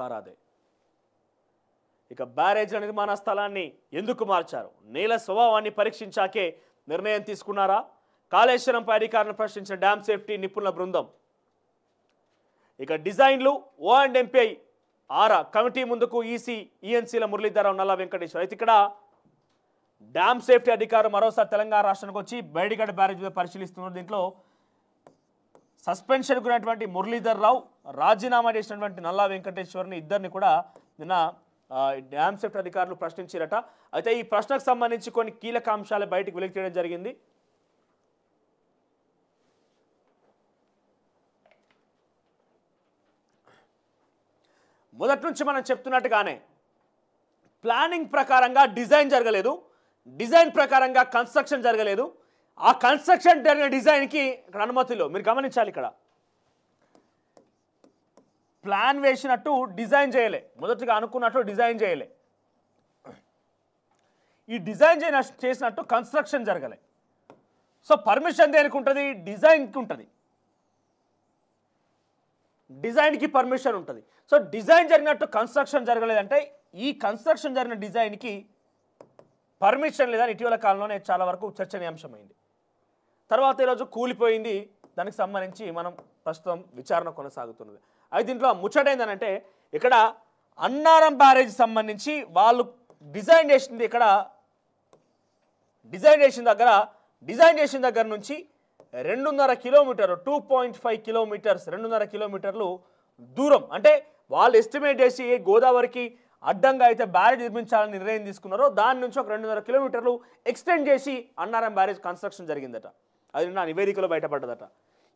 పుకారాదే ఇక బ్యారేజ్ నిర్మాణ స్థలాన్ని ఎందుకు మార్చారు నేల స్వభావాన్ని పరీక్షించాకే నిర్ణయం తీసుకున్నారా కాళేశ్వరంపై అధికారులను ప్రశ్నించిన డ్యామ్ సేఫ్టీ నిపుణుల బృందం ఇక డిజైన్లు ఓ అండ్ ఎంపీఐ ఆరా కమిటీ ముందుకు ఈసీ ఈఎన్సీల మురళీధరరావు నల్ల వెంకటేశ్వర అయితే ఇక్కడ డ్యామ్ సేఫ్టీ అధికారులు మరోసారి తెలంగాణ రాష్ట్రానికి వచ్చి బేడిగడ్డ బ్యారేజ్ పరిశీలిస్తున్నారు దీంట్లో సస్పెన్షన్ ఉన్నటువంటి మురళీధర్ రావు రాజీనామా చేసినటువంటి నల్లా వెంకటేశ్వర్ని ఇద్దరిని కూడా నిన్న డ్యామ్ సెఫ్ట్ అధికారులు ప్రశ్నించారట అయితే ఈ ప్రశ్నకు సంబంధించి కొన్ని కీలక అంశాలు బయటకు వెలికి తీయడం జరిగింది మొదటి నుంచి మనం చెప్తున్నట్టుగానే ప్లానింగ్ ప్రకారంగా డిజైన్ జరగలేదు డిజైన్ ప్రకారంగా కన్స్ట్రక్షన్ జరగలేదు ఆ కన్స్ట్రక్షన్ జరిగిన డిజైన్కి ఇక్కడ అనుమతిలో మీరు గమనించాలి ఇక్కడ ప్లాన్ వేసినట్టు డిజైన్ చేయలే మొదటిగా అనుకున్నట్టు డిజైన్ చేయలే ఈ డిజైన్ చేయ చేసినట్టు కన్స్ట్రక్షన్ జరగలే సో పర్మిషన్ దేనికి ఉంటుంది డిజైన్కి ఉంటుంది డిజైన్కి పర్మిషన్ ఉంటుంది సో డిజైన్ జరిగినట్టు కన్స్ట్రక్షన్ జరగలేదంటే ఈ కన్స్ట్రక్షన్ జరిగిన డిజైన్కి పర్మిషన్ లేదని ఇటీవల కాలంలోనే చాలా వరకు చర్చనీయాంశమైంది తర్వాత ఈరోజు కూలిపోయింది దానికి సంబంధించి మనం ప్రస్తుతం విచారణ కొనసాగుతున్నది అయితే దీంట్లో ముచ్చటైందనంటే ఇక్కడ అన్నారం బ్యారేజ్ సంబంధించి వాళ్ళు డిజైన్ చేసింది ఇక్కడ డిజైన్ చేసిన దగ్గర డిజైన్ చేసిన దగ్గర నుంచి రెండున్నర kilometre two point five kilometres రెండున్నర కిలోమీటర్లు దూరం అంటే వాళ్ళు ఎస్టిమేట్ చేసి ఏ గోదావరికి అడ్డంగా అయితే బ్యారేజ్ నిర్మించాలని నిర్ణయం తీసుకున్నారో దాని నుంచి ఒక రెండున్నర కిలోమీటర్లు ఎక్స్టెండ్ చేసి అన్నారం బ్యారేజ్ కన్స్ట్రక్షన్ జరిగిందట అది నా నివేదికలో బయటపడ్డదట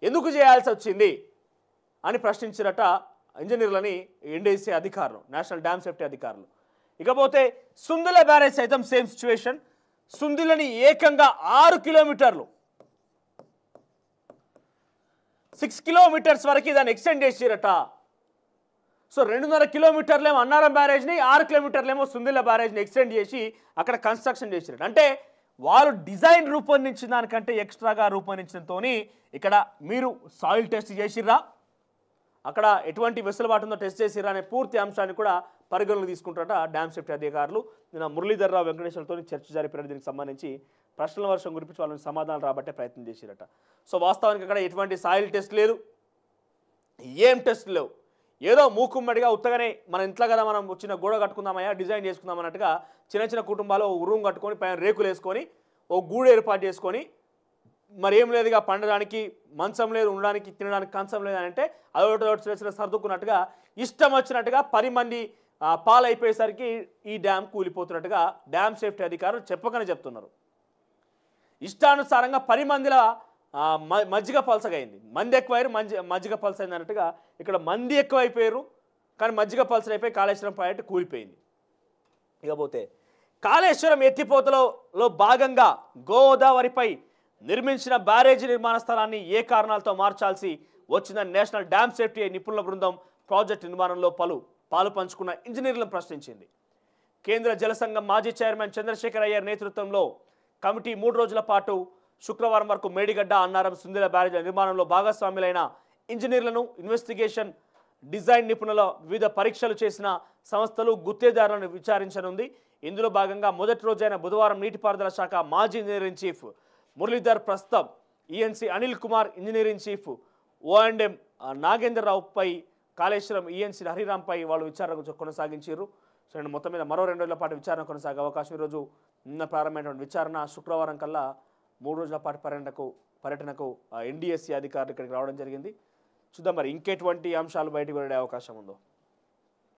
ఎందుకు చేయాల్సి వచ్చింది అని ప్రశ్నించినట ఇంజనీర్లని ఎన్డీసీ అధికారులు నేషనల్ డ్యామ్ సేఫ్టీ అధికారులు ఇకపోతే సుందుల బ్యారేజ్ సైతం సేమ్ సిచ్యువేషన్ సుందులని ఏకంగా ఆరు కిలోమీటర్లు సిక్స్ కిలోమీటర్స్ వరకు దాన్ని ఎక్స్టెండ్ చేసిరట సో రెండున్నర కిలోమీటర్లేమో అన్నారం బ్యారేజ్ని ఆరు కిలోమీటర్లేమో సుందిల బ్యారేజ్ని ఎక్స్టెండ్ చేసి అక్కడ కన్స్ట్రక్షన్ చేసిరట అంటే వారు డిజైన్ రూపొందించిన దానికంటే ఎక్స్ట్రాగా రూపొందించడంతో ఇక్కడ మీరు సాయిల్ టెస్ట్ చేసిర్రా అక్కడ ఎటువంటి వెసులుబాటు ఉందో టెస్ట్ చేసిర్రా అనే పూర్తి అంశాన్ని కూడా పరిగణలు తీసుకుంటారట డ్యామ్ సేఫ్టీ అధికారులు నిన్న మురళీధర్రావు వెంకటేశ్వరతో చర్చ జరిపారు దీనికి సంబంధించి ప్రశ్నల వర్షం గురించి వాళ్ళని సమాధానం రాబట్టే ప్రయత్నం చేసిరట సో వాస్తవానికి అక్కడ ఎటువంటి సాయిల్ టెస్ట్ లేదు ఏం టెస్ట్ లేవు ఏదో మూకుమ్మడిగా ఉత్తగానే మన ఇంట్లో కదా మనం చిన్న గోడ కట్టుకుందామయ్యా డిజైన్ చేసుకుందాం అన్నట్టుగా చిన్న చిన్న కుటుంబాలు ఓ రూమ్ కట్టుకొని పైన రేకులు వేసుకొని ఓ గూడు ఏర్పాటు చేసుకొని మరి ఏం లేదుగా పండడానికి మంచం లేదు ఉండడానికి తినడానికి కంచం లేదు అని అంటే అదొకటి చిన్న చిన్న సర్దుకున్నట్టుగా ఇష్టం వచ్చినట్టుగా పది మంది పాలైపోయేసరికి ఈ డ్యామ్ కూలిపోతున్నట్టుగా డ్యామ్ సేఫ్టీ అధికారులు చెప్పకనే చెప్తున్నారు ఇష్టానుసారంగా పది మందిల మజ్జిగ పలసగా అయింది మంది ఎక్కువైరు మంజి మజ్జిగ పలస అయింది అన్నట్టుగా ఇక్కడ మంది ఎక్కువైపోయారు కానీ మజ్జిగ పలసలైపోయి కాళేశ్వరం ప్రాజెక్టు కూలిపోయింది ఇకపోతే కాళేశ్వరం ఎత్తిపోతలో భాగంగా గోదావరిపై నిర్మించిన బ్యారేజీ నిర్మాణ స్థలాన్ని ఏ కారణాలతో మార్చాల్సి వచ్చిన నేషనల్ డ్యామ్ సేఫ్టీ నిపుణుల బృందం ప్రాజెక్టు నిర్మాణంలో పలు పాలు పంచుకున్న ఇంజనీర్లను ప్రశ్నించింది కేంద్ర జలసంఘం మాజీ చైర్మన్ చంద్రశేఖర్ అయ్యర్ నేతృత్వంలో కమిటీ మూడు రోజుల పాటు శుక్రవారం వరకు మేడిగడ్డ అన్నారం సుందర బ్యారేజ్ల నిర్మాణంలో భాగస్వాములైన ఇంజనీర్లను ఇన్వెస్టిగేషన్ డిజైన్ నిపుణుల వివిధ పరీక్షలు చేసిన సంస్థలు గుత్తేదారులను విచారించనుంది ఇందులో భాగంగా మొదటి రోజైన బుధవారం నీటిపారుదల శాఖ మాజీ ఇంజనీరింగ్ చీఫ్ మురళీధర్ ప్రస్తాబ్ ENC e Anil Kumar engineering chief O and M నాగేంద్రరావుపై కాళేశ్వరం ఈఎన్సీ e హరిరాంపై వాళ్ళు విచారణ కొనసాగించారు సో నేను మొత్తం మీద మరో రెండు రోజుల పాటు విచారణ కొనసాగే అవకాశం ఈరోజు నిన్న ప్రారంభమైనటువంటి విచారణ శుక్రవారం కల్లా మూడు రోజుల పాటు పర్యటనకు పర్యటనకు ఎన్డీఎస్సీ అధికారులు ఇక్కడికి రావడం జరిగింది చూద్దాం మరి ఇంకెటువంటి అంశాలు బయటకు వెళ్ళే అవకాశం ఉందో